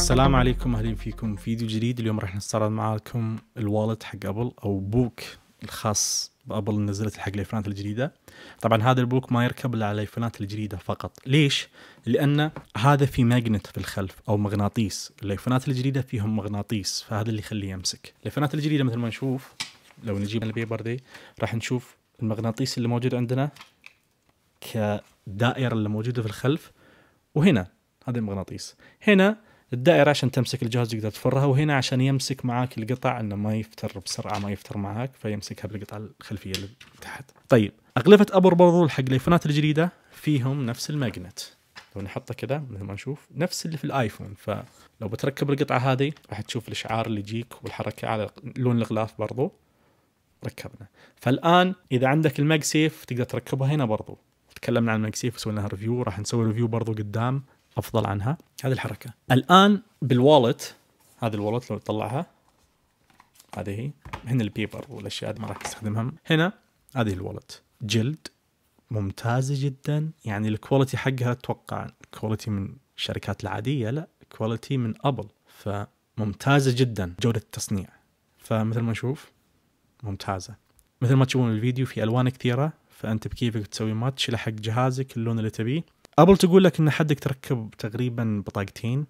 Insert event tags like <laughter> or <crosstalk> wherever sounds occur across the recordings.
السلام عليكم اهلا فيكم فيديو جديد اليوم راح نستعرض معاكم الوالد حق ابل او بوك الخاص بابل نزلت حق الايفونات الجديده طبعا هذا البوك ما يركب الا على الايفونات الجديده فقط ليش لان هذا في ماجنت في الخلف او مغناطيس الايفونات الجديده فيهم مغناطيس فهذا اللي يخليه يمسك الايفونات الجديده مثل ما نشوف لو نجيب البيبر دي راح نشوف المغناطيس اللي موجود عندنا كدائره اللي موجوده في الخلف وهنا هذا المغناطيس هنا الدائره عشان تمسك الجهاز تقدر تفرها وهنا عشان يمسك معاك القطع انه ما يفتر بسرعه ما يفتر معاك فيمسكها بالقطعه الخلفيه اللي تحت. طيب اغلفه ابر برضو حق الايفونات الجديده فيهم نفس الماجنت لو نحطه كذا مثل ما نشوف نفس اللي في الايفون فلو بتركب القطعه هذه راح تشوف الاشعار اللي يجيك والحركه على لون الغلاف برضو ركبنا فالان اذا عندك سيف تقدر تركبها هنا برضو تكلمنا عن سيف وسوينا ريفيو راح نسوي ريفيو برضو قدام افضل عنها هذه الحركه الان بالوالت هذه الوالت لو تطلعها هذه هي هنا البيبر والاشياء هذه ما راح استخدمها هنا هذه الوالت جلد ممتازه جدا يعني الكواليتي حقها اتوقع كواليتي من الشركات العاديه لا كواليتي من ابل فممتازه جدا جوده التصنيع فمثل ما نشوف ممتازه مثل ما تشوفون الفيديو في الوان كثيره فانت بكيفك تسوي ماتش لحق جهازك اللون اللي تبيه ابل تقول لك ان حدك تركب تقريبا بطاقتين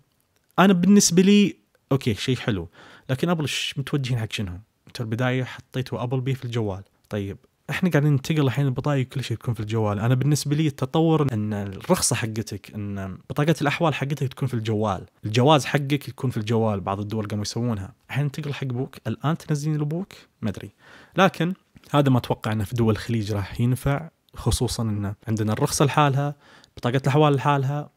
انا بالنسبه لي اوكي شيء حلو لكن ابل ايش متوجهين حق شنو؟ انت البدايه حطيتوا ابل بي في الجوال طيب احنا قاعدين ننتقل الحين البطايق كل شيء تكون في الجوال انا بالنسبه لي التطور ان الرخصه حقتك ان بطاقه الاحوال حقتك تكون في الجوال الجواز حقك يكون في الجوال بعض الدول قاموا يسوونها الحين ننتقل حق ابوك الان تنزلين لابوك ما ادري لكن هذا ما اتوقع انه في دول الخليج راح ينفع خصوصا ان عندنا الرخصه لحالها بطاقة الأحوال لحالها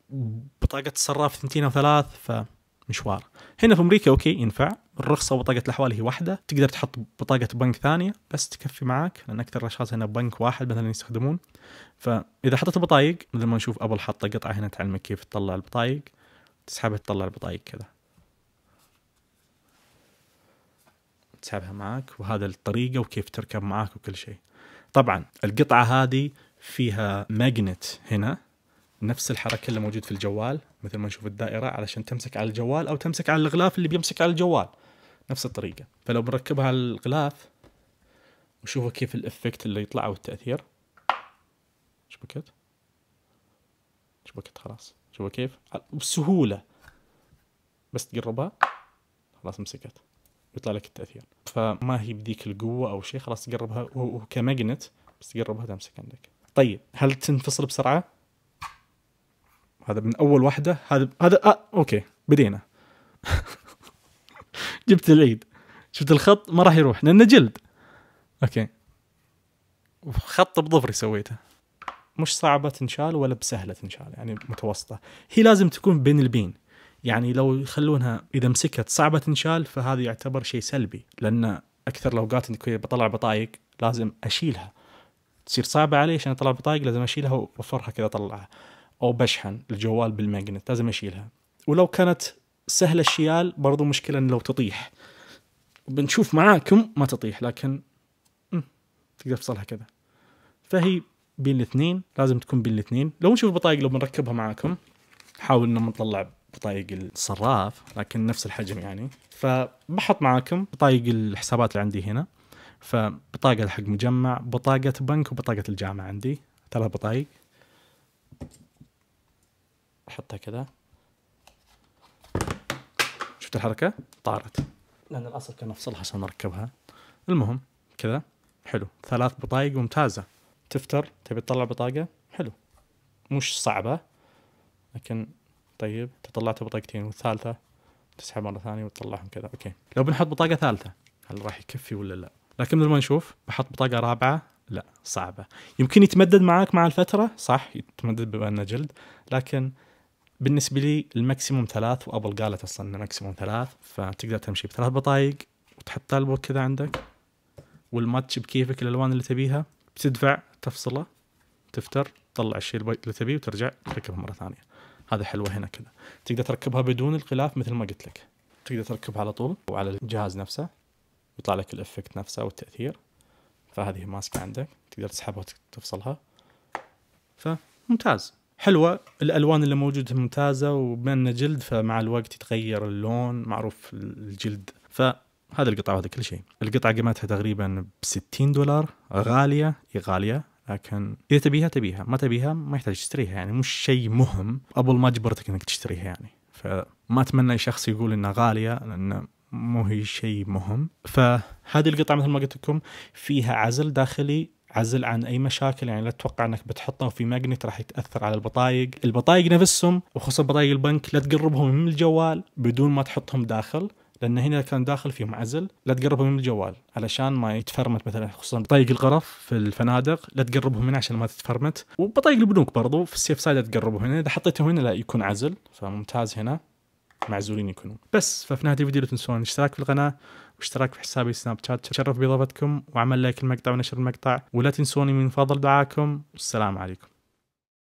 بطاقة الصراف ثنتين أو ثلاث فمشوار هنا في أمريكا أوكي ينفع الرخصة وبطاقة الأحوال هي واحدة تقدر تحط بطاقة بنك ثانية بس تكفي معاك لأن أكثر الأشخاص هنا بنك واحد مثلا يستخدمون فإذا حطيت البطايق مثل ما نشوف أبل حاطة قطعة هنا تعلمك كيف تطلع البطايق تسحبها تطلع البطايق كذا تسحبها معاك وهذا الطريقة وكيف تركب معاك وكل شيء طبعا القطعة هذه فيها ماجنت هنا نفس الحركه اللي موجود في الجوال مثل ما نشوف الدائره علشان تمسك على الجوال او تمسك على الغلاف اللي بيمسك على الجوال نفس الطريقه فلو بنركبها على الغلاف وشوفوا كيف الافكت اللي يطلع والتاثير شبكت شبكت خلاص شوفوا كيف بسهوله بس تقربها خلاص مسكت يطلع لك التاثير فما هي بذيك القوه او شيء خلاص تقربها وكماجنت بس تقربها تمسك عندك طيب هل تنفصل بسرعه هذا من اول وحده هذا هذا آه اوكي بدينا <laughs> جبت العيد شفت الخط ما راح يروح لانه جلد اوكي خط بظفري سويته مش صعبة تنشال ولا بسهلة تنشال يعني متوسطة هي لازم تكون بين البين يعني لو يخلونها إذا مسكت صعبة تنشال فهذا يعتبر شيء سلبي لأن أكثر الأوقات أنك بطلع بطايق لازم أشيلها تصير صعبة علي عشان أطلع بطايق لازم أشيلها وأوفرها كذا أطلعها او بشحن الجوال بالماجنت لازم اشيلها ولو كانت سهله الشيال برضو مشكله إن لو تطيح بنشوف معاكم ما تطيح لكن تقدر تفصلها كذا فهي بين الاثنين لازم تكون بين الاثنين لو نشوف البطايق لو بنركبها معاكم حاول ان نطلع بطايق الصراف لكن نفس الحجم يعني فبحط معاكم بطايق الحسابات اللي عندي هنا فبطاقة حق مجمع بطاقة بنك وبطاقة الجامعة عندي ثلاث بطايق احطها كذا شفت الحركه طارت لان الاصل كان نفصلها عشان نركبها المهم كذا حلو ثلاث بطايق ممتازه تفتر تبي تطلع بطاقه حلو مش صعبه لكن طيب تطلعت بطاقتين والثالثه تسحب مره ثانيه وتطلعهم كذا اوكي لو بنحط بطاقه ثالثه هل راح يكفي ولا لا لكن مثل ما نشوف بحط بطاقه رابعه لا صعبه يمكن يتمدد معاك مع الفتره صح يتمدد بما انه جلد لكن بالنسبه لي الماكسيموم ثلاث وابل قالت اصلا انه ماكسيموم ثلاث فتقدر تمشي بثلاث بطايق وتحط البوك كذا عندك والماتش بكيفك الالوان اللي تبيها بتدفع تفصله تفتر تطلع الشيء اللي تبيه وترجع تركبها مره ثانيه هذا حلوه هنا كذا تقدر تركبها بدون الغلاف مثل ما قلت لك تقدر تركبها على طول وعلى الجهاز نفسه يطلع لك الافكت نفسه والتاثير فهذه ماسكه عندك تقدر تسحبها وتفصلها فممتاز حلوه الالوان اللي موجوده ممتازه وبين جلد فمع الوقت يتغير اللون معروف الجلد فهذا القطعه وهذا كل شيء القطعه قيمتها تقريبا ب 60 دولار غاليه هي غاليه لكن اذا تبيها تبيها ما تبيها ما يحتاج تشتريها يعني مش شيء مهم ابل ما جبرتك انك تشتريها يعني فما اتمنى شخص يقول انها غاليه لان مو هي شيء مهم فهذه القطعه مثل ما قلت لكم فيها عزل داخلي عزل عن اي مشاكل يعني لا تتوقع انك بتحطهم في ماجنت راح يتاثر على البطايق البطايق نفسهم وخصوصا بطايق البنك لا تقربهم من الجوال بدون ما تحطهم داخل لان هنا كان داخل فيهم عزل لا تقربهم من الجوال علشان ما يتفرمت مثلا خصوصا بطايق الغرف في الفنادق لا تقربهم هنا عشان ما تتفرمت وبطايق البنوك برضو في السيف سايد لا تقربهم هنا يعني اذا حطيتهم هنا لا يكون عزل فممتاز هنا معزولين يكونون بس ففي نهايه الفيديو لا تنسون الاشتراك في القناه واشتراك في حسابي سناب شات تشرف باضافتكم وعمل لايك المقطع ونشر المقطع ولا تنسوني من فضل دعاكم والسلام عليكم